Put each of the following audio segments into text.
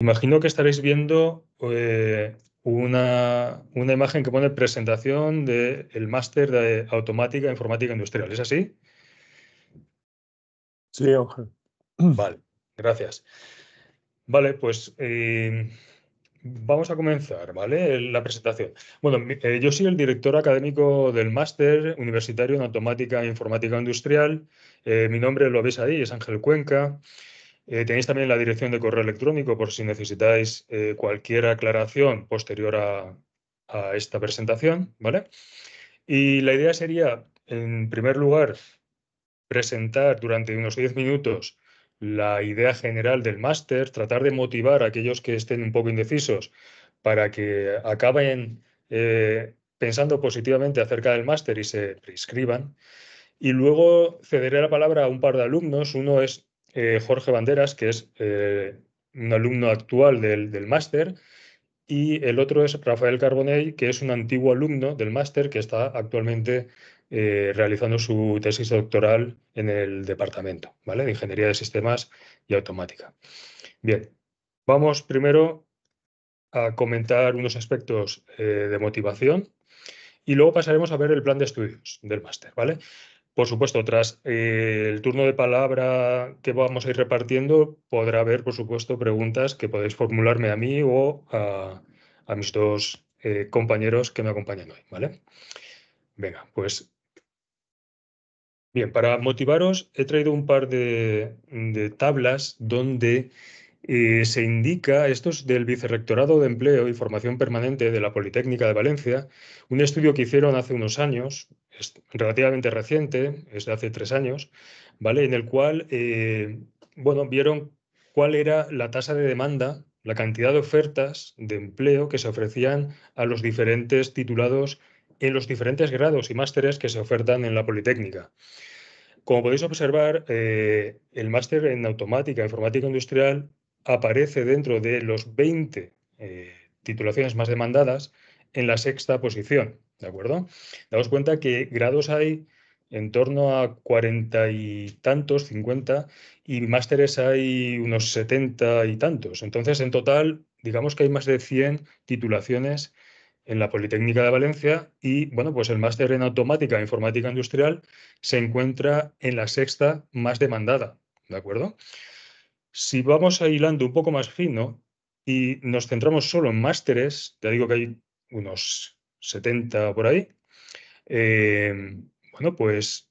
Imagino que estaréis viendo eh, una, imagen que pone presentación del máster de automática e informática industrial. ¿Es así? Sí, Ángel. Vale, gracias. Vale, pues eh, vamos a comenzar, ¿vale? La presentación. Bueno, eh, yo soy el director académico del máster universitario en automática e informática industrial. mi nombre lo veis ahí, es Ángel Cuenca. Eh, tenéis también la dirección de correo electrónico por si necesitáis eh, cualquier aclaración posterior a, esta presentación, ¿vale? Y la idea sería, en primer lugar, presentar durante unos 10 minutos la idea general del máster, tratar de motivar a aquellos que estén un poco indecisos para que acaben eh, pensando positivamente acerca del máster y se inscriban. Y luego cederé la palabra a un par de alumnos. Uno es eh, Jorge Banderas, que es eh, un alumno actual del, máster, y el otro es Rafael Carbonell, que es un antiguo alumno del máster que está actualmente eh, realizando su tesis doctoral en el departamento ¿vale? de Ingeniería de Sistemas y Automática. Bien, vamos primero a comentar unos aspectos de motivación y luego pasaremos a ver el plan de estudios del máster. ¿vale? Por supuesto, tras eh, el turno de palabra que vamos a ir repartiendo, podrá haber, por supuesto, preguntas que podéis formularme a mí o a, mis dos eh, compañeros que me acompañan hoy, ¿vale? Venga, pues... Bien, para motivaros he traído un par de, tablas donde eh, se indica, esto es del Vicerrectorado de Empleo y Formación Permanente de la Politécnica de Valencia, un estudio que hicieron hace unos años es relativamente reciente, es de hace tres años, ¿vale? En el cual, eh, bueno, vieron cuál era la tasa de demanda, la cantidad de ofertas de empleo que se ofrecían a los diferentes titulados en los diferentes grados y másteres que se ofertan en la Politécnica. Como podéis observar, eh, el máster en automática, informática industrial, aparece dentro de los 20 eh, titulaciones más demandadas en la sexta posición. ¿De acuerdo? damos cuenta que grados hay en torno a cuarenta y tantos, cincuenta, y másteres hay unos setenta y tantos. Entonces, en total, digamos que hay más de 100 titulaciones en la Politécnica de Valencia y, bueno, pues el máster en automática e informática industrial se encuentra en la sexta más demandada, ¿de acuerdo? Si vamos a hilando un poco más fino y nos centramos solo en másteres, ya digo que hay unos 70 por ahí, eh, bueno, pues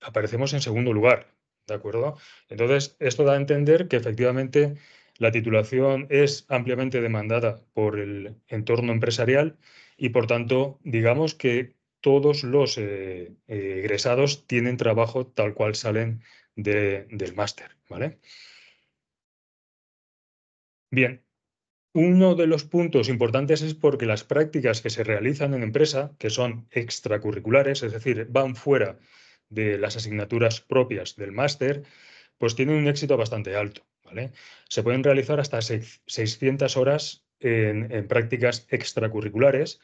aparecemos en segundo lugar, ¿de acuerdo? Entonces, esto da a entender que efectivamente la titulación es ampliamente demandada por el entorno empresarial y, por tanto, digamos que todos los eh, eh, egresados tienen trabajo tal cual salen del máster, ¿vale? Bien, uno de los puntos importantes es porque las prácticas que se realizan en empresa, que son extracurriculares, es decir, van fuera de las asignaturas propias del máster, pues tienen un éxito bastante alto. Se pueden realizar hasta 600 horas en, prácticas extracurriculares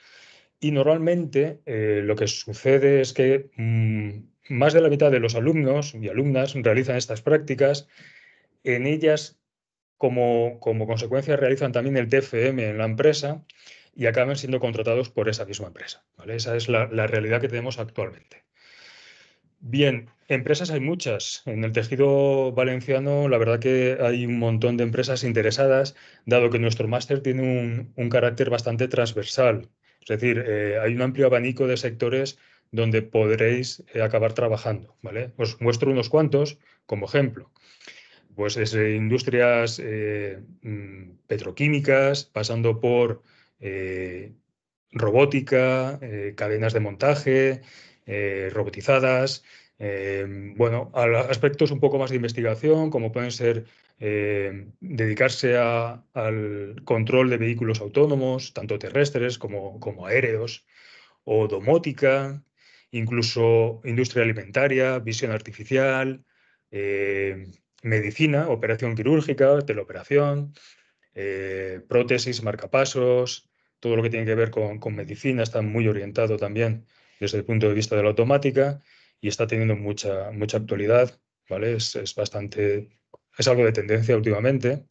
y normalmente eh, lo que sucede es que mm, más de la mitad de los alumnos y alumnas realizan estas prácticas. En ellas como, consecuencia realizan también el TFM en la empresa y acaban siendo contratados por esa misma empresa. Esa es la, realidad que tenemos actualmente. Bien, empresas hay muchas. En el tejido valenciano, la verdad que hay un montón de empresas interesadas, dado que nuestro máster tiene un, carácter bastante transversal. Es decir, eh, hay un amplio abanico de sectores donde podréis eh, acabar trabajando. ¿vale? Os muestro unos cuantos como ejemplo pues es eh, industrias eh, mm, petroquímicas, pasando por eh, robótica, cadenas de montaje, robotizadas, bueno, aspectos un poco más de investigación, como pueden ser dedicarse al control de vehículos autónomos, tanto terrestres como, aéreos, o domótica, incluso industria alimentaria, visión artificial, medicina, operación quirúrgica, teleoperación, eh, prótesis, marcapasos, todo lo que tiene que ver con, medicina está muy orientado también desde el punto de vista de la automática y está teniendo mucha, mucha actualidad, ¿vale? Es, bastante, es algo de tendencia últimamente.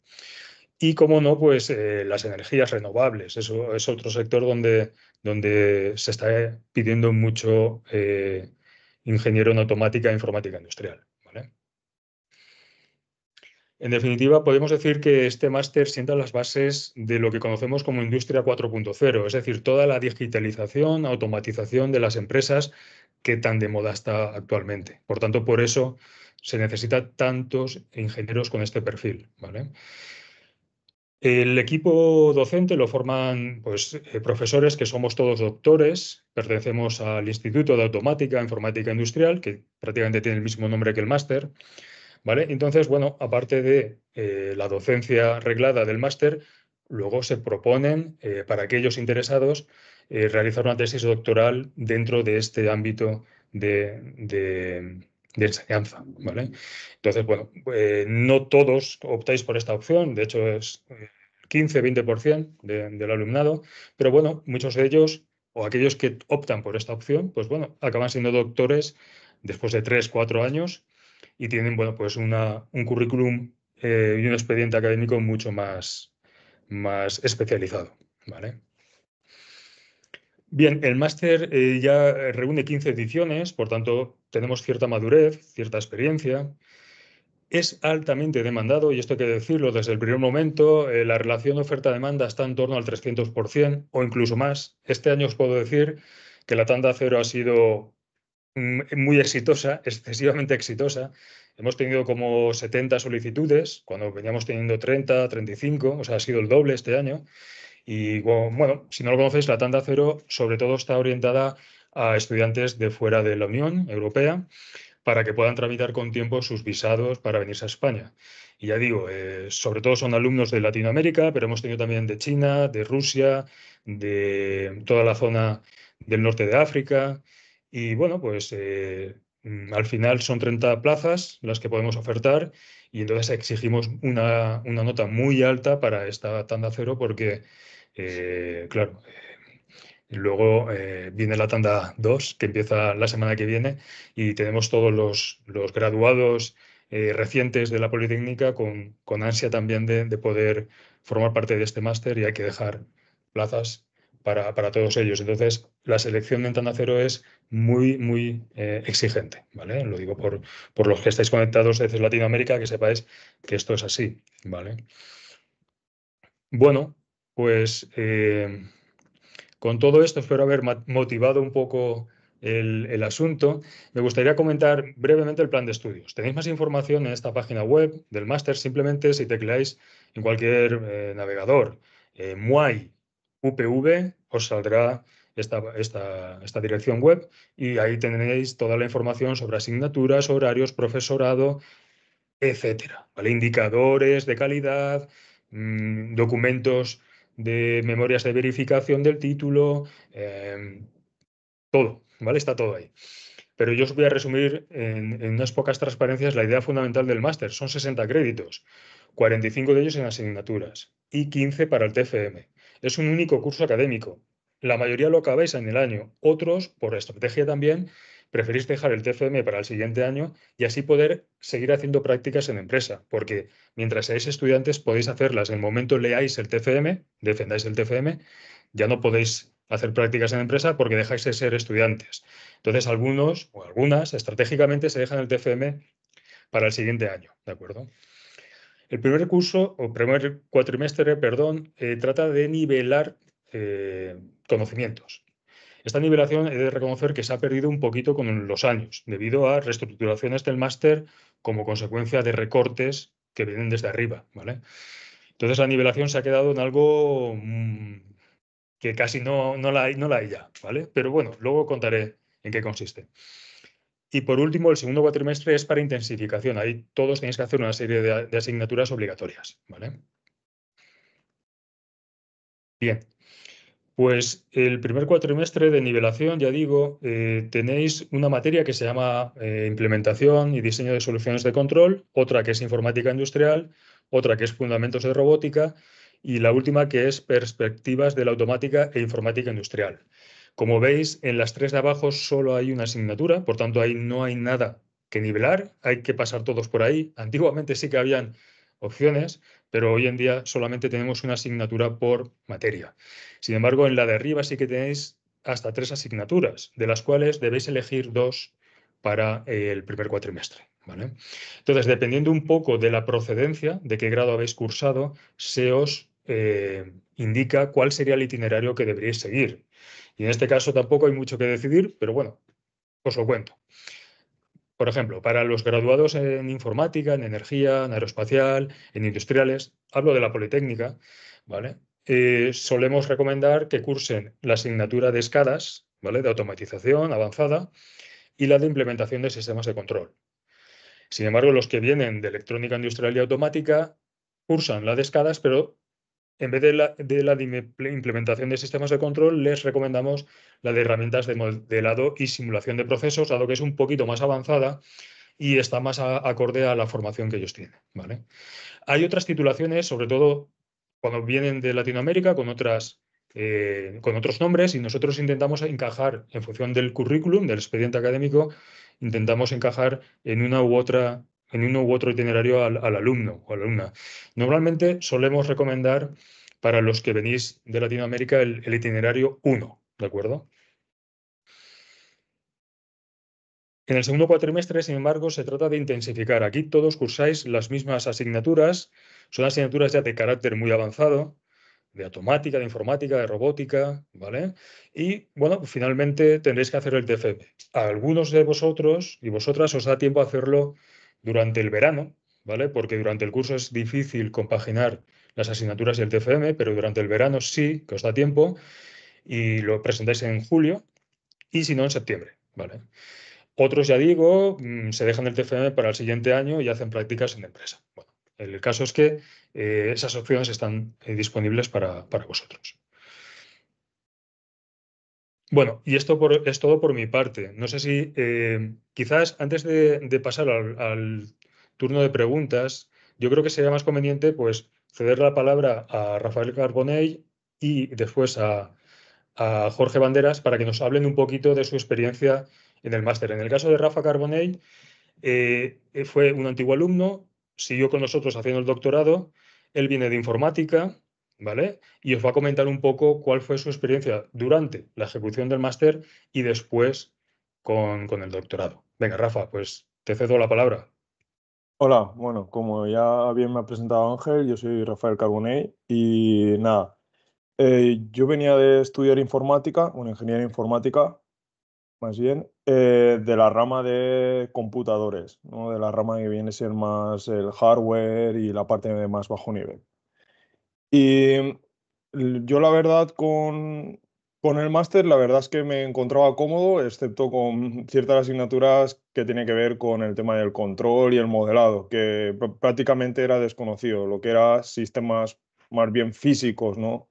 Y como no, pues eh, las energías renovables, eso es otro sector donde, donde se está pidiendo mucho eh, ingeniero en automática e informática industrial. En definitiva, podemos decir que este máster sienta las bases de lo que conocemos como Industria 4.0, es decir, toda la digitalización, automatización de las empresas que tan de moda está actualmente. Por tanto, por eso se necesita tantos ingenieros con este perfil. ¿vale? El equipo docente lo forman pues, eh, profesores que somos todos doctores, pertenecemos al Instituto de Automática e Informática Industrial, que prácticamente tiene el mismo nombre que el máster. Entonces, bueno, aparte de eh, la docencia reglada del máster, luego se proponen eh, para aquellos interesados eh, realizar una tesis doctoral dentro de este ámbito de, enseñanza. Entonces, bueno, no todos optáis por esta opción, de hecho es 15-20% del alumnado, pero bueno, muchos de ellos o aquellos que optan por esta opción, pues bueno, acaban siendo doctores después de 3-4 años y tienen bueno, pues un currículum eh, y un expediente académico mucho más, más especializado. ¿vale? Bien, el máster eh, ya reúne 15 ediciones, por tanto tenemos cierta madurez, cierta experiencia. Es altamente demandado, y esto hay que decirlo desde el primer momento, eh, la relación oferta-demanda está en torno al 300% o incluso más. Este año os puedo decir que la tanda cero ha sido Mm, muy exitosa, excesivamente exitosa. Hemos tenido como 70 solicitudes, cuando veníamos teniendo 30, 35, o sea, ha sido el doble este año. Y bueno, si no lo conocéis, la tanda cero sobre todo está orientada a estudiantes de fuera de la Unión Europea para que puedan tramitar con tiempo sus visados para venirse a España. Y ya digo, eh, sobre todo son alumnos de Latinoamérica, pero hemos tenido también de China, de Rusia, de toda la zona del norte de África, y bueno, pues eh, mm, al final son 30 plazas las que podemos ofertar y entonces exigimos una, nota muy alta para esta tanda cero porque, eh, claro, eh, Luego viene la tanda 2, que empieza la semana que viene, y tenemos todos los, los graduados recientes de la Politécnica con, con ansia también de, de, poder formar parte de este máster y hay que dejar plazas para, todos ellos. Entonces, la selección de Ventana Cero es muy, muy eh, exigente, ¿vale? Lo digo por, los que estáis conectados desde Latinoamérica, que sepáis que esto es así, ¿vale? Bueno, pues eh, con todo esto espero haber motivado un poco el, asunto. Me gustaría comentar brevemente el plan de estudios. Tenéis más información en esta página web del máster, simplemente si tecleáis en cualquier eh, navegador, muay UPV, os saldrá esta, dirección web y ahí tendréis toda la información sobre asignaturas, horarios, profesorado, etcétera. ¿vale? Indicadores de calidad, mm, documentos de memorias de verificación del título, em, todo, ¿vale? Está todo ahí. Pero yo os voy a resumir en, en unas pocas transparencias la idea fundamental del máster. Son 60 créditos, 45 de ellos en asignaturas y 15 para el TFM es un único curso académico. La mayoría lo acabáis en el año. Otros, por estrategia también, preferís dejar el TFM para el siguiente año y así poder seguir haciendo prácticas en empresa, porque mientras seáis estudiantes podéis hacerlas. En el momento leáis el TFM, defendáis el TFM, ya no podéis hacer prácticas en empresa porque dejáis de ser estudiantes. Entonces, algunos o algunas estratégicamente se dejan el TFM para el siguiente año, ¿de acuerdo? El primer curso, o primer cuatrimestre, perdón, eh, trata de nivelar eh, conocimientos. Esta nivelación he de reconocer que se ha perdido un poquito con los años, debido a reestructuraciones del máster como consecuencia de recortes que vienen desde arriba. ¿vale? Entonces la nivelación se ha quedado en algo mm, que casi no, no, la, no la hay ya, ¿vale? Pero bueno, luego contaré en qué consiste. Y por último, el segundo cuatrimestre es para intensificación. Ahí todos tenéis que hacer una serie de, asignaturas obligatorias. ¿vale? Bien, pues el primer cuatrimestre de nivelación, ya digo, eh, tenéis una materia que se llama eh, implementación y diseño de soluciones de control, otra que es informática industrial, otra que es fundamentos de robótica y la última que es perspectivas de la automática e informática industrial. Como veis, en las tres de abajo solo hay una asignatura, por tanto ahí no hay nada que nivelar, hay que pasar todos por ahí. Antiguamente sí que habían opciones, pero hoy en día solamente tenemos una asignatura por materia. Sin embargo, en la de arriba sí que tenéis hasta tres asignaturas, de las cuales debéis elegir dos para eh, el primer cuatrimestre. Entonces, dependiendo un poco de la procedencia, de qué grado habéis cursado, se os eh, indica cuál sería el itinerario que deberíais seguir. Y en este caso tampoco hay mucho que decidir, pero bueno, os lo cuento. Por ejemplo, para los graduados en informática, en energía, en aeroespacial, en industriales, hablo de la Politécnica, ¿vale? Eh, solemos recomendar que cursen la asignatura de escadas, ¿vale? De automatización avanzada y la de implementación de sistemas de control. Sin embargo, los que vienen de electrónica industrial y automática cursan la de escadas, pero en vez de la, de implementación de sistemas de control, les recomendamos la de herramientas de modelado y simulación de procesos, dado que es un poquito más avanzada y está más acorde a la formación que ellos tienen. Hay otras titulaciones, sobre todo cuando vienen de Latinoamérica, con, otras, eh, con otros nombres, y nosotros intentamos encajar, en función del currículum, del expediente académico, intentamos encajar en una u otra en uno u otro itinerario al, alumno o al alumna. Normalmente solemos recomendar para los que venís de Latinoamérica el, itinerario 1, ¿de acuerdo? En el segundo cuatrimestre, sin embargo, se trata de intensificar. Aquí todos cursáis las mismas asignaturas. Son asignaturas ya de carácter muy avanzado, de automática, de informática, de robótica, ¿vale? Y bueno, finalmente tendréis que hacer el TFP. A algunos de vosotros y vosotras os da tiempo a hacerlo durante el verano, ¿vale? Porque durante el curso es difícil compaginar las asignaturas y el TFM, pero durante el verano sí, que os da tiempo, y lo presentáis en julio, y si no, en septiembre, ¿vale? Otros, ya digo, mm, se dejan el TFM para el siguiente año y hacen prácticas en la empresa. Bueno, el caso es que eh, esas opciones están eh, disponibles para vosotros. Bueno, y esto es todo por mi parte. No sé si eh, quizás antes de, pasar al, turno de preguntas, yo creo que sería más conveniente pues ceder la palabra a Rafael Carbonell y después a, Jorge Banderas para que nos hablen un poquito de su experiencia en el máster. En el caso de Rafa Carbonell, eh, fue un antiguo alumno, siguió con nosotros haciendo el doctorado, él viene de informática, y os va a comentar un poco cuál fue su experiencia durante la ejecución del máster y después con, el doctorado. Venga, Rafa, pues te cedo la palabra. Hola, bueno, como ya bien me ha presentado Ángel, yo soy Rafael Carbonell y nada, eh, yo venía de estudiar informática, una ingeniería informática, más bien, eh, de la rama de computadores, ¿no? de la rama que viene a ser más el hardware y la parte de más bajo nivel. Y mm, yo la verdad con, con el máster, la verdad es que me encontraba cómodo, excepto con ciertas asignaturas que tienen que ver con el tema del control y el modelado, que prácticamente era desconocido, lo que era sistemas más bien físicos, ¿no?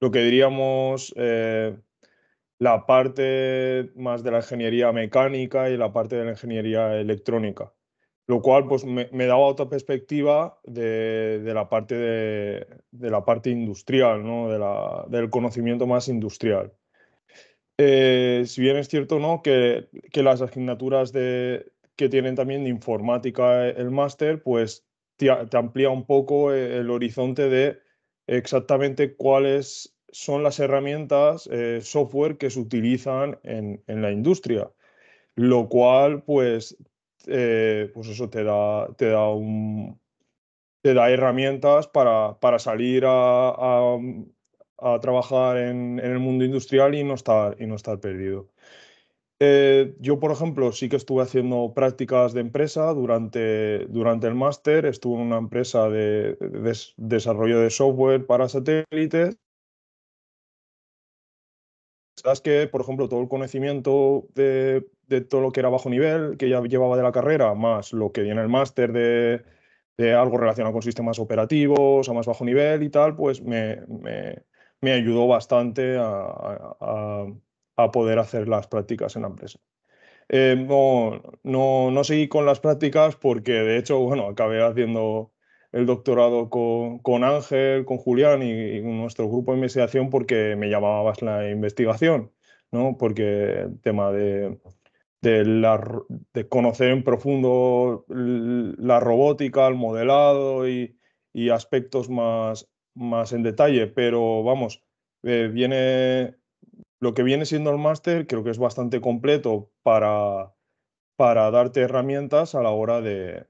Lo que diríamos... Eh, la parte más de la ingeniería mecánica y la parte de la ingeniería electrónica lo cual pues, me, daba otra perspectiva de, la, parte de, la parte industrial, ¿no? de la, del conocimiento más industrial. Eh, si bien es cierto ¿no? que, las asignaturas de, que tienen también de informática el máster, pues te, amplía un poco el horizonte de exactamente cuáles son las herramientas, eh, software que se utilizan en, en la industria lo cual pues eh, pues eso te da, te da herramientas para, salir a, mm, trabajar en, el mundo industrial y no estar, y no perdido. Eh, yo, por ejemplo, sí que estuve haciendo prácticas de empresa durante, durante el máster. Estuve en una empresa de, de desarrollo de software para satélites es que, por ejemplo, todo el conocimiento de, todo lo que era bajo nivel, que ya llevaba de la carrera, más lo que viene el máster de, algo relacionado con sistemas operativos a más bajo nivel y tal, pues me, ayudó bastante a, poder hacer las prácticas en la empresa. Eh, no, no seguí con las prácticas porque, de hecho, bueno, acabé haciendo el doctorado con, con Ángel, con Julián y, nuestro grupo de investigación porque me llamabas la investigación, ¿no? Porque el tema de, de, conocer en profundo la robótica, el modelado y, aspectos más, más en detalle, pero vamos, eh, viene lo que viene siendo el máster, creo que es bastante completo para, para darte herramientas a la hora de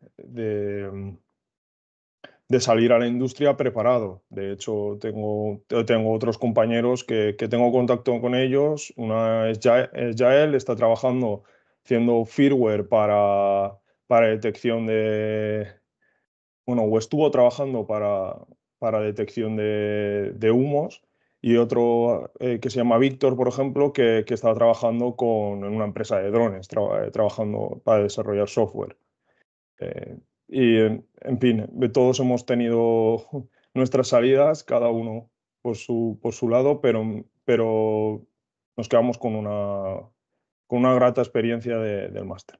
de salir a la industria preparado. De hecho, tengo, eh, tengo otros compañeros que, tengo contacto con ellos. Una es Jael, está trabajando haciendo firmware para, para detección de... Bueno, o estuvo trabajando para, para detección de, humos y otro eh, que se llama Víctor, por ejemplo, que, que está trabajando con, en una empresa de drones, eh, trabajando para desarrollar software. Y, en fin, todos hemos tenido nuestras salidas, cada uno por su, por su lado, pero, pero nos quedamos con una, con una grata experiencia del máster.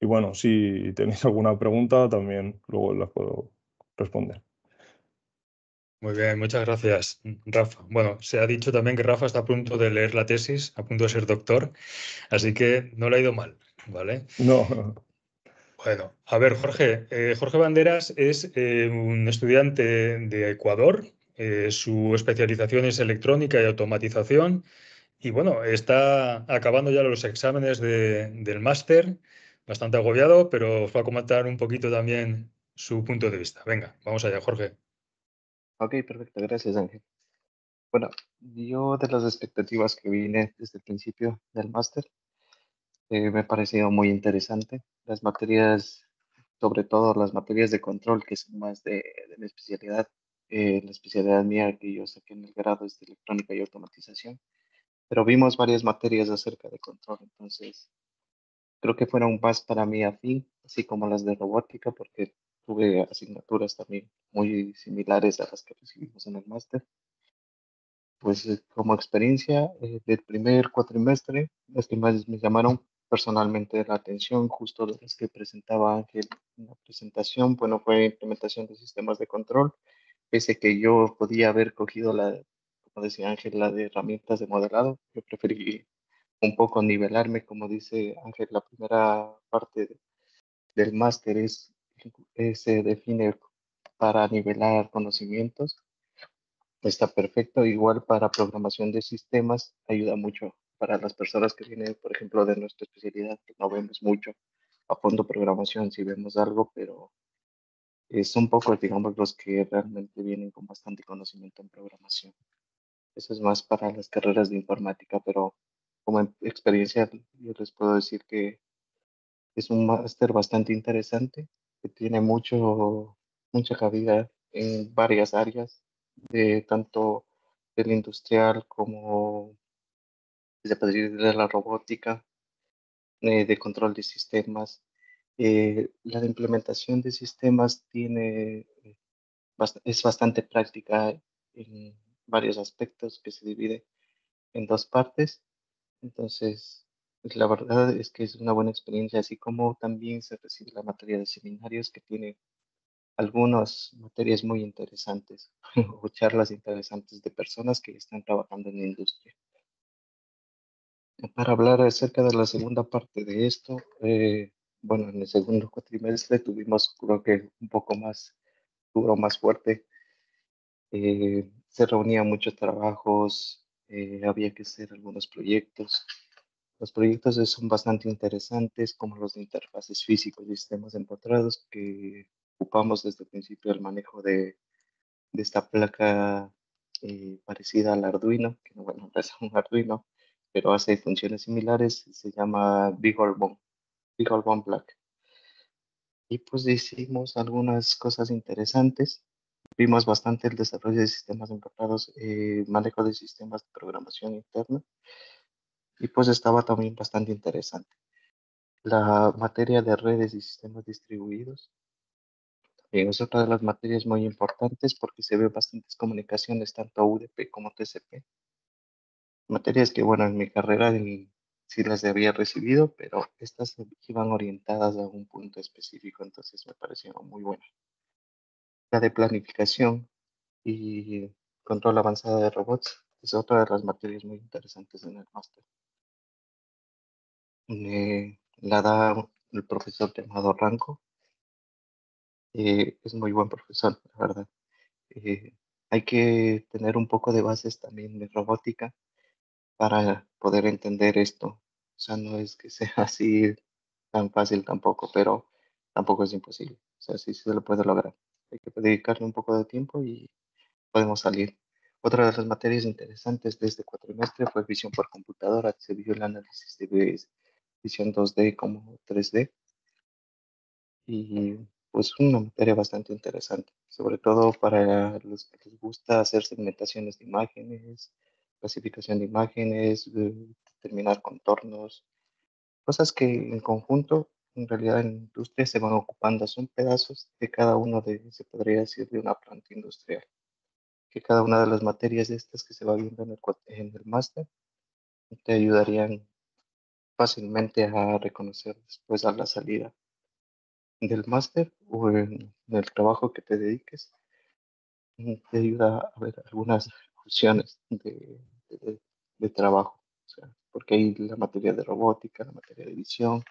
Y bueno, si tenéis alguna pregunta, también luego las puedo responder. Muy bien, muchas gracias, Rafa. Bueno, se ha dicho también que Rafa está a punto de leer la tesis, a punto de ser doctor, así que no le ha ido mal, ¿vale? No. Bueno, A ver, Jorge, eh, Jorge Banderas es eh, un estudiante de Ecuador. Eh, su especialización es electrónica y automatización. Y bueno, está acabando ya los exámenes del máster, bastante agobiado, pero os va a comentar un poquito también su punto de vista. Venga, vamos allá, Jorge. Ok, perfecto. Gracias, Ángel. Bueno, yo de las expectativas que vine este desde el principio del máster eh, me ha parecido muy interesante. Las materias, sobre todo las materias de control, que son más de, de mi especialidad, eh, la especialidad mía que yo saqué en el grado es de electrónica y automatización, pero vimos varias materias acerca de control, entonces creo que fueron más para mí afín, así como las de robótica, porque tuve asignaturas también muy similares a las que recibimos en el máster. Pues eh, como experiencia del primer cuatrimestre, las que más me llamaron personalmente la atención, justo de las que presentaba Ángel en la presentación, bueno, fue implementación de sistemas de control, pese que yo podía haber cogido la, como decía Ángel, la de herramientas de modelado, yo preferí un poco nivelarme, como dice Ángel, la primera parte del máster es, eh, se define para nivelar conocimientos, está perfecto, igual para programación de sistemas ayuda mucho para las personas que vienen, por ejemplo, de nuestra especialidad, que pues, no vemos mucho a fondo programación, si vemos algo, pero es un poco, digamos, los que realmente vienen con bastante conocimiento en programación. Eso es más para las carreras de informática, pero como experiencia yo les puedo decir que es un máster bastante interesante, que tiene mucho, mucha cabida en varias áreas, de tanto del industrial como de de la robótica, eh, de control de sistemas. Eh, la implementación de sistemas tiene, es bastante práctica en varios aspectos que se divide en dos partes. Entonces, pues, la verdad es que es una buena experiencia, así como también se recibe la materia de seminarios que tiene algunas materias muy interesantes o charlas interesantes de personas que están trabajando en la industria para hablar acerca de la segunda parte de esto, eh, bueno, en el segundo cuatrimestre tuvimos, creo que un poco más duro, más fuerte. Eh, se reunían muchos trabajos, eh, había que hacer algunos proyectos. Los proyectos son bastante interesantes, como los de interfaces físicos y sistemas empotrados que ocupamos desde el principio el manejo de, de esta placa parecida al Arduino, que bueno, es un Arduino, pero hace funciones similares, se llama Big Bone Black. Y pues hicimos algunas cosas interesantes. Vimos bastante el desarrollo de sistemas importados, eh, manejo de sistemas de programación interna. Y pues estaba también bastante interesante. La materia de redes y sistemas distribuidos también es otra de las materias muy importantes porque se ve bastantes comunicaciones, tanto UDP como TCP materias que, bueno, en mi carrera sí las había recibido, pero estas em, iban orientadas a un punto específico, entonces me parecieron muy buenas. La de planificación y control avanzado de robots es otra de las materias muy interesantes en el máster. Eh, la da el profesor llamado Ranco. Eh, es muy buen profesor, la verdad. Eh, hay que tener un poco de bases también de robótica para poder entender esto. O sea, no es que sea así tan fácil tampoco, pero tampoco es imposible. O sea, sí, se lo puede lograr. Hay que dedicarle un poco de tiempo y podemos salir. Otra de las materias interesantes de este cuatrimestre fue visión por computadora, se vio el análisis de visión 2D como 3D. Y pues una materia bastante interesante, sobre todo para los que les gusta hacer segmentaciones de imágenes, clasificación de imágenes, determinar contornos, cosas que en conjunto en realidad en industria se van ocupando, son pedazos de cada uno de, se podría decir, de una planta industrial. Que cada una de las materias de estas que se va viendo en el, en el máster te ayudarían fácilmente a reconocer después a la salida del máster o en el trabajo que te dediques. Te ayuda a ver algunas de, de, trabajo, porque hay la materia de robótica, la materia de visión,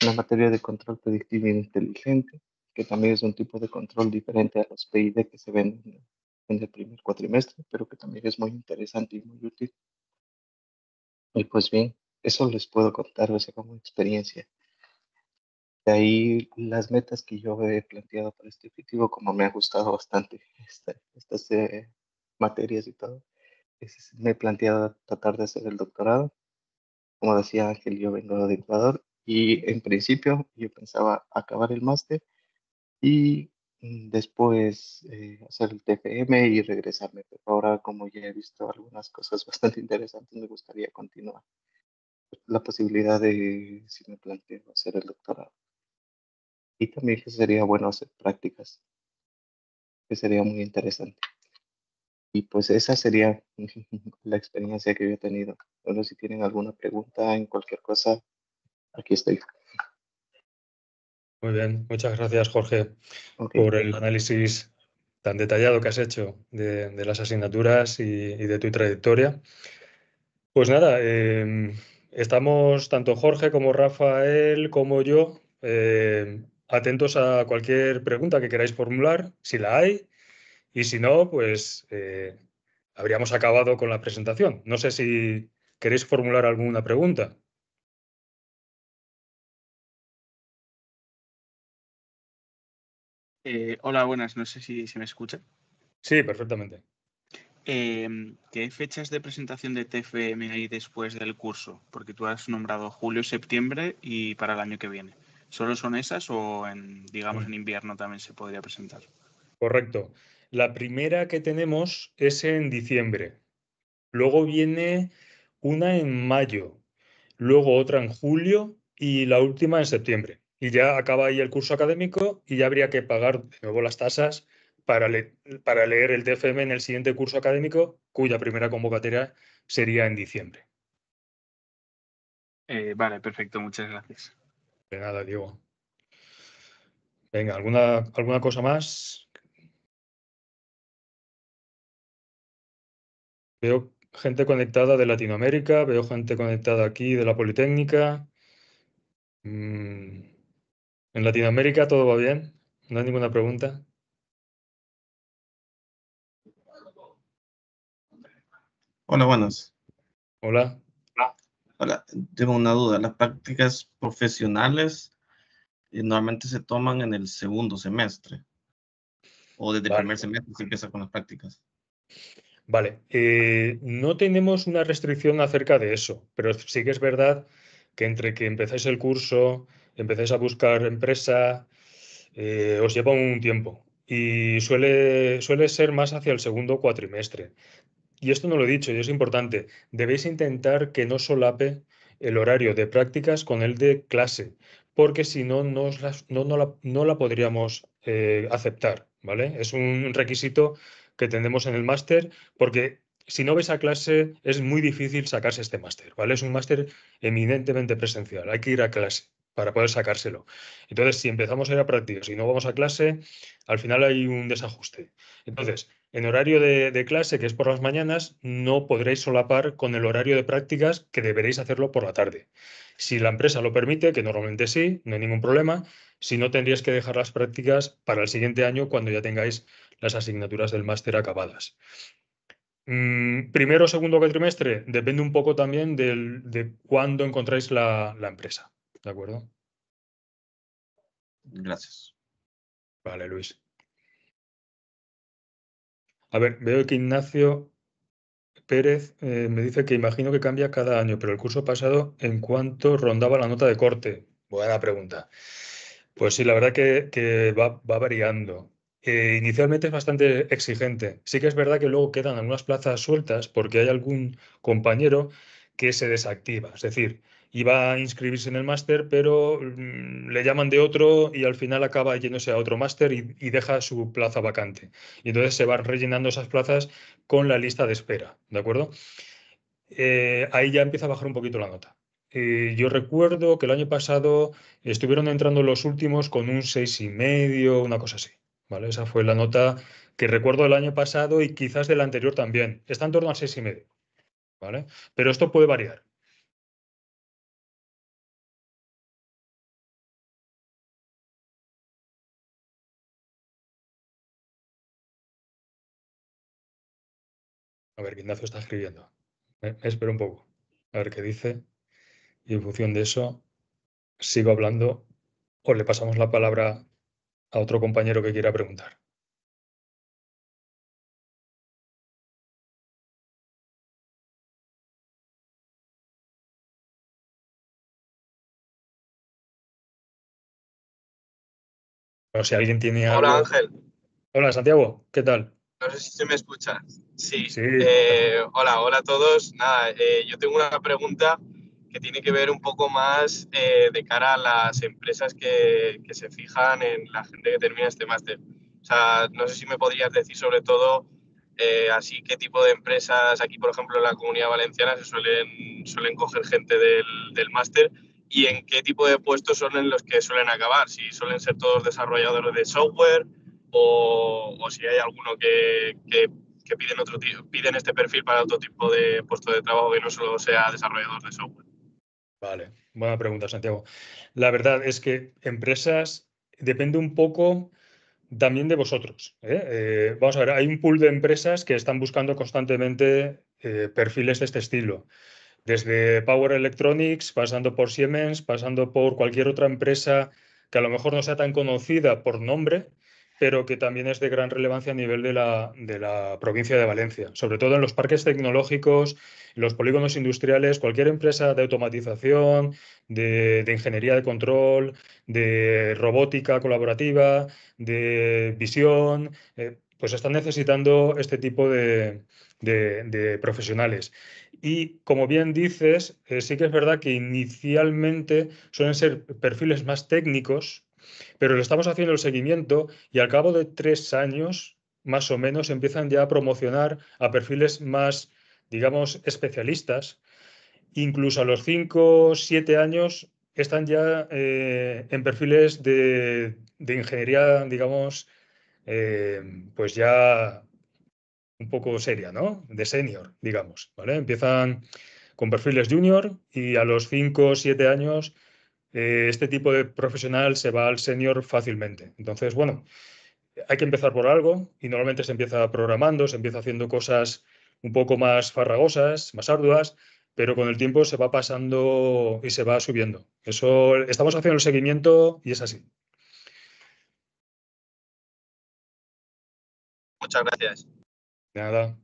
la materia de control predictivo e inteligente, que también es un tipo de control diferente a los PID que se ven en el primer cuatrimestre, pero que también es muy interesante y muy útil. Y pues bien, eso les puedo contar, o sea, como experiencia. De ahí las metas que yo he planteado para este objetivo, como me ha gustado bastante esta, materias y todo. me he planteado tratar de hacer el doctorado. Como decía Ángel, yo vengo de Ecuador y en principio yo pensaba acabar el máster y mm, después eh, hacer el TFM y regresarme. Pero ahora, como ya he visto algunas cosas bastante interesantes, me gustaría continuar. La posibilidad de, si me planteo, hacer el doctorado. Y también que sería bueno hacer prácticas, que sería muy interesante. Y pues esa sería la experiencia que yo he tenido. Bueno, si tienen alguna pregunta en cualquier cosa, aquí estoy. Muy bien, muchas gracias Jorge por el análisis tan detallado que has hecho de, las asignaturas y, de tu trayectoria. Pues nada, em, estamos tanto Jorge como Rafael como yo em, atentos a cualquier pregunta que queráis formular, si la hay, y si no, pues eh, habríamos acabado con la presentación. No sé si queréis formular alguna pregunta. Eh, hola, buenas. No sé si se me escucha. Sí, perfectamente. Em, ¿Qué fechas de presentación de TFM hay después del curso? Porque tú has nombrado julio, septiembre y para el año que viene. ¿Solo son esas o, en, digamos, mm. en invierno también se podría presentar? Correcto. La primera que tenemos es en diciembre. Luego viene una en mayo, luego otra en julio y la última en septiembre. Y ya acaba ahí el curso académico y ya habría que pagar de nuevo las tasas para, leer el TFM en el siguiente curso académico, cuya primera convocatoria sería en diciembre. Eh, vale, perfecto, muchas gracias. De nada, Diego. Venga, ¿alguna, alguna cosa más? Veo gente conectada de Latinoamérica, veo gente conectada aquí de la Politécnica. Mm, ¿En Latinoamérica todo va bien? ¿No hay ninguna pregunta? Hola, buenas. Hola. Hola, tengo una duda. Las prácticas profesionales eh, normalmente se toman en el segundo semestre o desde el primer semestre se empieza con las prácticas. Vale, eh, no tenemos una restricción acerca de eso, pero sí que es verdad que entre que empezáis el curso, empezáis a buscar empresa, eh, os lleva un tiempo y suele, suele ser más hacia el segundo cuatrimestre. Y esto no lo he dicho y es importante, debéis intentar que no solape el horario de prácticas con el de clase, porque si no, no, la, podríamos eh, aceptar, ¿vale? Es un requisito que tenemos en el máster, porque si no ves a clase es muy difícil sacarse este máster, ¿vale? Es un máster eminentemente presencial, hay que ir a clase para poder sacárselo. Entonces, si empezamos a ir a prácticas y no vamos a clase, al final hay un desajuste. Entonces, en horario de, clase, que es por las mañanas, no podréis solapar con el horario de prácticas que deberéis hacerlo por la tarde. Si la empresa lo permite, que normalmente sí, no hay ningún problema, si no tendrías que dejar las prácticas para el siguiente año cuando ya tengáis las asignaturas del máster acabadas. Mm, primero, primero o segundo cuatrimestre depende un poco también del, de cuándo encontráis la, la empresa. ¿De acuerdo? Gracias. Vale, Luis. A ver, veo que Ignacio Pérez eh, me dice que imagino que cambia cada año, pero el curso pasado, ¿en cuánto rondaba la nota de corte? Buena pregunta. Pues sí, la verdad que, que va, va, variando. Eh, inicialmente es bastante exigente. Sí que es verdad que luego quedan algunas plazas sueltas porque hay algún compañero que se desactiva, es decir, iba a inscribirse en el máster, pero mm, le llaman de otro y al final acaba yéndose a otro máster y, deja su plaza vacante. Y entonces se van rellenando esas plazas con la lista de espera, ¿de acuerdo? Eh, ahí ya empieza a bajar un poquito la nota. Eh, yo recuerdo que el año pasado estuvieron entrando los últimos con un 6,5, una cosa así. Esa fue la nota que recuerdo del año pasado y quizás del anterior también. Está en torno al 6,5, ¿vale? Pero esto puede variar. A ver, Ignacio está escribiendo. Eh, espero un poco. A ver qué dice. Y en función de eso, sigo hablando o le pasamos la palabra a otro compañero que quiera preguntar. si alguien tiene algo... Hola Ángel. Hola Santiago, ¿qué tal? No sé si me escucha. Sí. sí. Eh, hola, hola a todos. Nada, eh, yo tengo una pregunta que tiene que ver un poco más eh, de cara a las empresas que, se fijan en la gente que termina este máster. O sea, no sé si me podrías decir sobre todo eh, así qué tipo de empresas, aquí por ejemplo en la comunidad valenciana se suelen, suelen coger gente del, máster y en qué tipo de puestos son en los que suelen acabar, si suelen ser todos desarrolladores de software o, si hay alguno que, que, piden, otro, piden este perfil para otro tipo de puesto de trabajo que no solo sea desarrollador de software. Vale, buena pregunta, Santiago. La verdad es que empresas depende un poco también de vosotros. ¿eh? Eh, vamos a ver, hay un pool de empresas que están buscando constantemente eh, perfiles de este estilo. Desde Power Electronics, pasando por Siemens, pasando por cualquier otra empresa que a lo mejor no sea tan conocida por nombre, pero que también es de gran relevancia a nivel de la, provincia de Valencia, sobre todo en los parques tecnológicos, los polígonos industriales, cualquier empresa de automatización, de, ingeniería de control, de robótica colaborativa, de visión, eh, pues están necesitando este tipo de, profesionales. Y como bien dices, eh, sí que es verdad que inicialmente suelen ser perfiles más técnicos, pero le estamos haciendo el seguimiento y al cabo de tres años, más o menos, empiezan ya a promocionar a perfiles más, digamos, especialistas. Incluso a los cinco, siete años están ya eh, en perfiles de, ingeniería, digamos, eh, pues ya un poco seria, ¿no? De senior, digamos, ¿vale? Empiezan con perfiles junior y a los cinco o siete años eh, este tipo de profesional se va al senior fácilmente. Entonces, bueno, hay que empezar por algo y normalmente se empieza programando, se empieza haciendo cosas un poco más farragosas, más arduas, pero con el tiempo se va pasando y se va subiendo. Eso estamos haciendo el seguimiento y es así. Muchas gracias. Nada.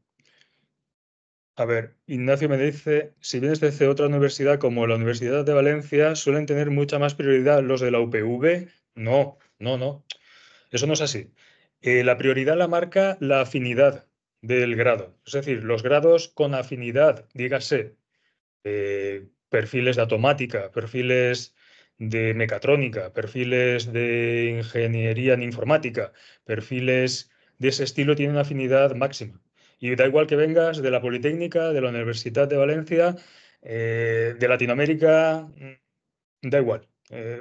A ver, Ignacio me dice, si vienes desde otra universidad como la Universidad de Valencia, suelen tener mucha más prioridad los de la UPV. No, no, no. Eso no es así. Eh, la prioridad la marca la afinidad del grado. Es decir, los grados con afinidad, dígase, eh, perfiles de automática, perfiles de mecatrónica, perfiles de ingeniería en informática, perfiles de ese estilo tienen afinidad máxima. Y da igual que vengas de la Politécnica, de la Universidad de Valencia, eh, de Latinoamérica, mm, da igual. Eh,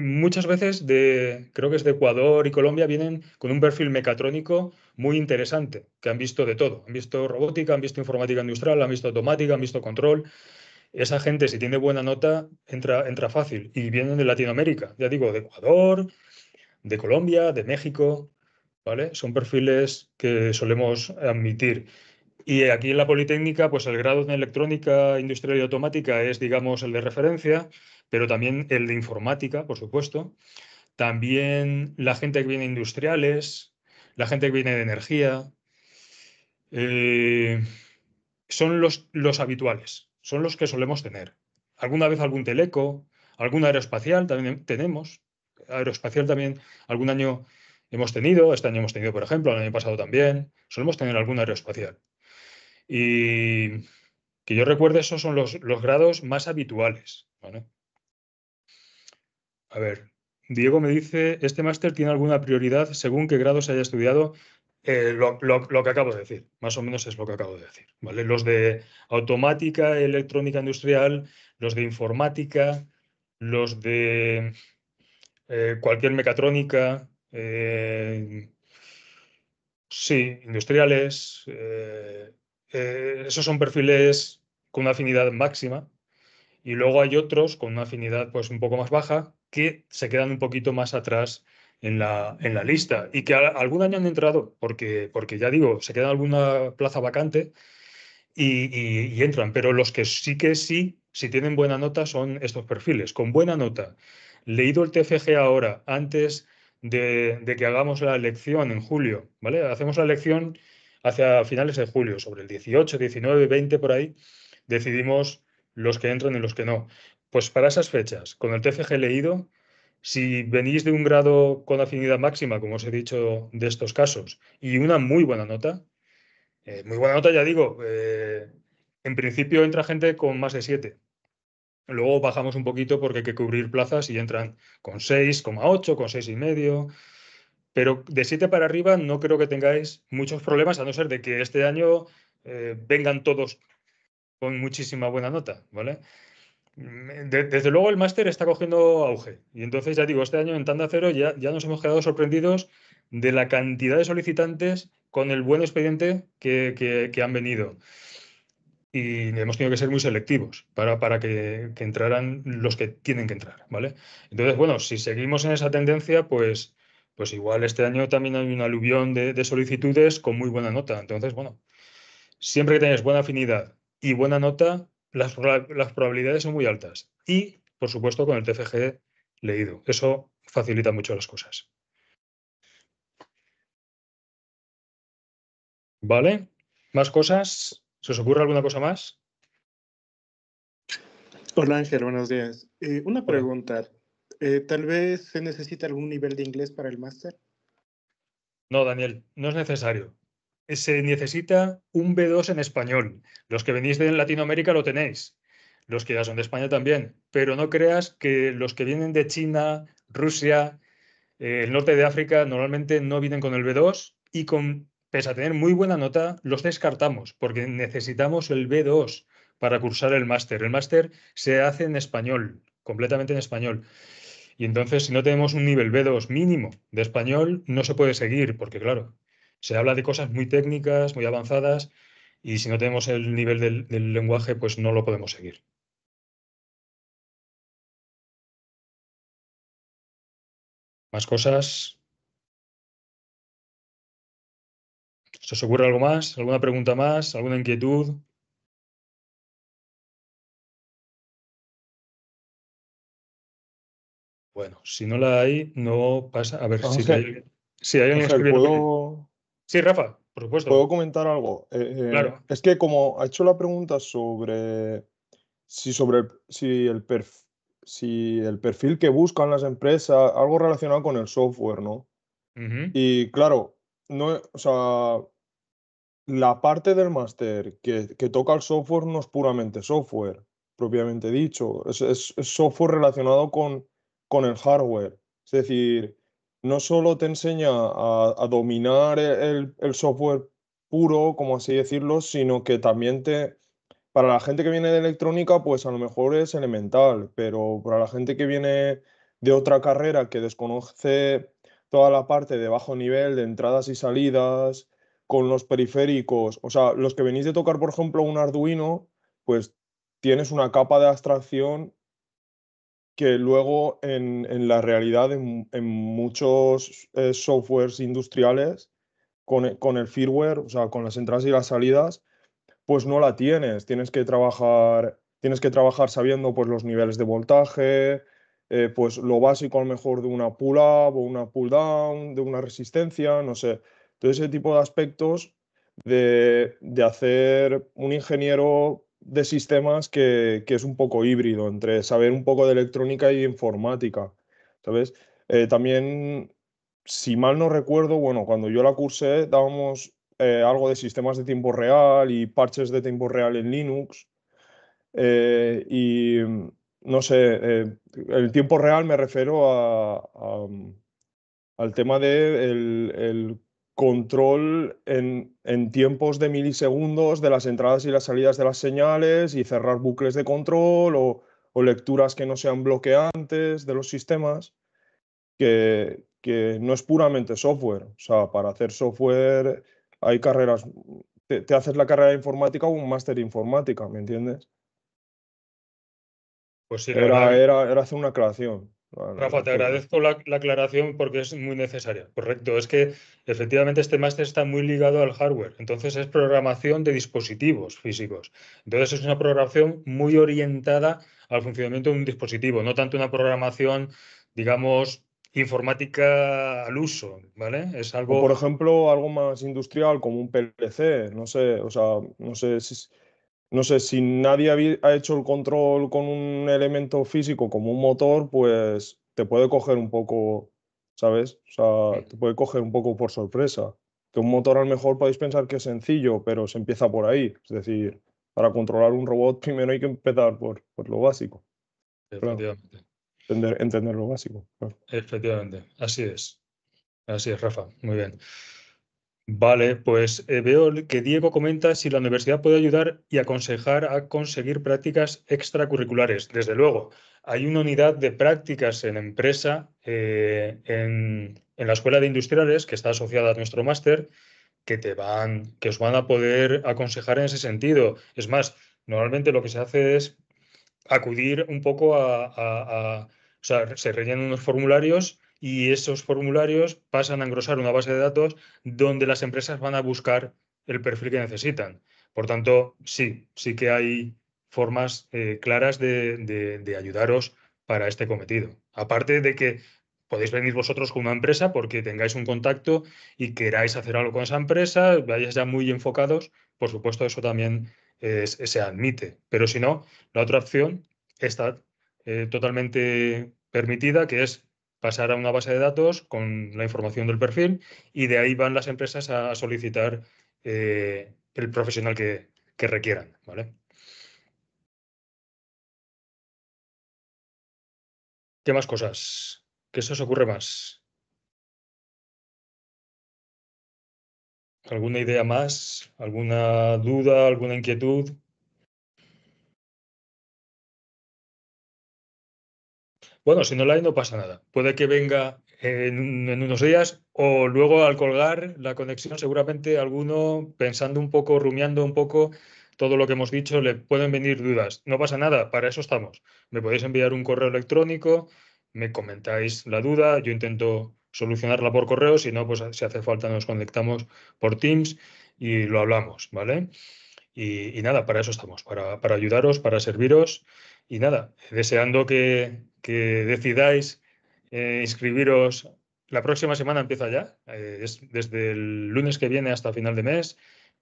muchas veces de, creo que es de Ecuador y Colombia, vienen con un perfil mecatrónico muy interesante, que han visto de todo. Han visto robótica, han visto informática industrial, han visto automática, han visto control. Esa gente, si tiene buena nota, entra, entra fácil. Y vienen de Latinoamérica, ya digo, de Ecuador, de Colombia, de México. Son perfiles que solemos admitir. Y aquí en la Politécnica, pues el grado de electrónica industrial y automática es, digamos, el de referencia, pero también el de informática, por supuesto. También la gente que viene de industriales, la gente que viene de energía. Eh, son los, los habituales, son los que solemos tener. Alguna vez algún teleco, algún aeroespacial también tenemos. Aeroespacial también algún año Hemos tenido, este año hemos tenido, por ejemplo, el año pasado también, solemos tener alguna aeroespacial. Y que yo recuerde, esos son los, grados más habituales. A ver, Diego me dice, ¿este máster tiene alguna prioridad según qué grado se haya estudiado? Eh, lo, que acabo de decir, más o menos es lo que acabo de decir. ¿vale? Los de automática, electrónica industrial, los de informática, los de eh, cualquier mecatrónica, eh, sí, industriales. Eh, eh, esos son perfiles con una afinidad máxima. Y luego hay otros con una afinidad pues un poco más baja que se quedan un poquito más atrás en la, en la lista y que algún año han entrado, porque, porque ya digo, se queda alguna plaza vacante y, y entran. Pero los que sí que sí, si tienen buena nota, son estos perfiles. Con buena nota, leído el TFG ahora, antes de, que hagamos la elección en julio, ¿vale? Hacemos la elección hacia finales de julio, sobre el 18, 19, 20 por ahí, decidimos los que entran y los que no. Pues para esas fechas, con el TFG leído, si venís de un grado con afinidad máxima, como os he dicho de estos casos, y una muy buena nota, eh, muy buena nota ya digo, eh, en principio entra gente con más de siete. Luego bajamos un poquito porque hay que cubrir plazas y entran con 6,8, con 6,5. Pero de 7 para arriba no creo que tengáis muchos problemas, a no ser de que este año eh, vengan todos con muchísima buena nota, ¿vale? Mm, desde luego el máster está cogiendo auge. Y entonces ya digo, este año en tanda cero ya, ya nos hemos quedado sorprendidos de la cantidad de solicitantes con el buen expediente que han venido y hemos tenido que ser muy selectivos para, que, entraran los que tienen que entrar, ¿vale? Entonces, bueno, si seguimos en esa tendencia, pues, pues igual este año también hay un aluvión de, solicitudes con muy buena nota. Entonces, bueno, siempre que tengas buena afinidad y buena nota, las, las probabilidades son muy altas. Y, por supuesto, con el TFG leído. Eso facilita mucho las cosas. ¿Vale? ¿Más cosas? ¿Se os ocurre alguna cosa más? Hola Ángel, buenos días. Eh, una pregunta. Eh, ¿Tal vez se necesita algún nivel de inglés para el máster? No, Daniel, no es necesario. Se necesita un B2 en español. Los que venís de Latinoamérica lo tenéis. Los que ya son de España también. Pero no creas que los que vienen de China, Rusia, eh, el norte de África, normalmente no vienen con el B2 y con pese a tener muy buena nota, los descartamos porque necesitamos el B2 para cursar el máster. El máster se hace en español, completamente en español. Y entonces, si no tenemos un nivel B2 mínimo de español, no se puede seguir, porque claro, se habla de cosas muy técnicas, muy avanzadas, y si no tenemos el nivel del, lenguaje, pues no lo podemos seguir. ¿Más cosas? ¿Se os ocurre algo más? ¿Alguna pregunta más? ¿Alguna inquietud? Bueno, si no la hay, no pasa. A ver si, hay, si alguien que ¿puedo... Sí, Rafa, por supuesto. ¿Puedo comentar algo? Eh, eh, es que como ha hecho la pregunta sobre si sobre el, si el perfil si el perfil que buscan las empresas, algo relacionado con el software, ¿no? Y claro, no, o sea, la parte del máster que, toca el software no es puramente software, propiamente dicho, es, software relacionado con, el hardware. Es decir, no solo te enseña a, dominar el, el, software puro, como así decirlo, sino que también te... Para la gente que viene de electrónica, pues a lo mejor es elemental, pero para la gente que viene de otra carrera que desconoce toda la parte de bajo nivel, de entradas y salidas, con los periféricos, o sea, los que venís de tocar, por ejemplo, un Arduino, pues tienes una capa de abstracción que luego en, en la realidad, en, muchos eh, softwares industriales, con, con, el firmware, o sea, con las entradas y las salidas, pues no la tienes. Tienes que trabajar, tienes que trabajar sabiendo pues, los niveles de voltaje, eh, pues lo básico a lo mejor de una pull-up o una pull-down, de una resistencia, no sé. Todo ese tipo de aspectos de, hacer un ingeniero de sistemas que, es un poco híbrido entre saber un poco de electrónica y informática, ¿sabes? Eh, también, si mal no recuerdo, bueno, cuando yo la cursé dábamos eh, algo de sistemas de tiempo real y parches de tiempo real en Linux. Eh, y no sé, el tiempo real me refiero a, al tema de el control en, tiempos de milisegundos de las entradas y las salidas de las señales y cerrar bucles de control o, lecturas que no sean bloqueantes de los sistemas, que, no es puramente software. O sea, para hacer software hay carreras, te, haces la carrera de informática o un máster de informática, ¿me entiendes? Pues era, era hacer una creación. Rafa, te agradezco la, aclaración porque es muy necesaria. Correcto, es que efectivamente este máster está muy ligado al hardware, entonces es programación de dispositivos físicos. Entonces es una programación muy orientada al funcionamiento de un dispositivo, no tanto una programación, digamos, informática al uso, ¿vale? Es algo... por ejemplo, algo más industrial como un PLC, no sé, o sea, no sé si no sé, si nadie ha hecho el control con un elemento físico como un motor, pues te puede coger un poco, ¿sabes? O sea, te puede coger un poco por sorpresa. Que un motor a lo mejor podéis pensar que es sencillo, pero se empieza por ahí. Es decir, para controlar un robot primero hay que empezar por, lo básico. Efectivamente. Entender, entender, lo básico. Efectivamente, así es. Así es, Rafa. Muy bien. Vale, pues eh, veo que Diego comenta si la universidad puede ayudar y aconsejar a conseguir prácticas extracurriculares. Desde luego, hay una unidad de prácticas en empresa eh, en, la Escuela de Industriales que está asociada a nuestro máster que te van, que os van a poder aconsejar en ese sentido. Es más, normalmente lo que se hace es acudir un poco a, a o sea, se rellenan unos formularios y esos formularios pasan a engrosar una base de datos donde las empresas van a buscar el perfil que necesitan. Por tanto, sí, sí que hay formas eh, claras de, ayudaros para este cometido. Aparte de que podéis venir vosotros con una empresa porque tengáis un contacto y queráis hacer algo con esa empresa, vayáis ya muy enfocados, por supuesto eso también eh, se admite. Pero si no, la otra opción está eh, totalmente permitida, que es pasar a una base de datos con la información del perfil y de ahí van las empresas a solicitar eh, el profesional que, que requieran. ¿vale? ¿Qué más cosas? ¿Qué se os ocurre más? ¿Alguna idea más? ¿Alguna duda? ¿Alguna inquietud? Bueno, si no la hay, no pasa nada. Puede que venga en, unos días o luego al colgar la conexión, seguramente alguno pensando un poco, rumiando un poco todo lo que hemos dicho, le pueden venir dudas. No pasa nada, para eso estamos. Me podéis enviar un correo electrónico, me comentáis la duda, yo intento solucionarla por correo, si no, pues si hace falta nos conectamos por Teams y lo hablamos, ¿vale? Y, nada, para eso estamos, para ayudaros, para serviros y nada, deseando que, decidáis eh, inscribiros. La próxima semana empieza ya, eh, desde el lunes que viene hasta final de mes.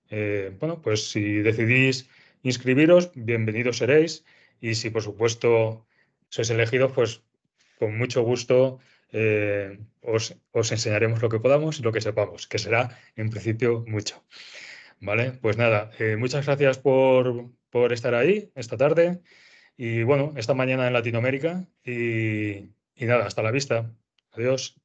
Eh, bueno, pues si decidís inscribiros, bienvenidos seréis. Y si por supuesto sois elegidos, pues con mucho gusto os, enseñaremos lo que podamos y lo que sepamos, que será en principio mucho. Vale, pues nada, muchas gracias por, por estar ahí esta tarde. Y bueno, esta mañana en Latinoamérica. Y, nada, hasta la vista. Adiós.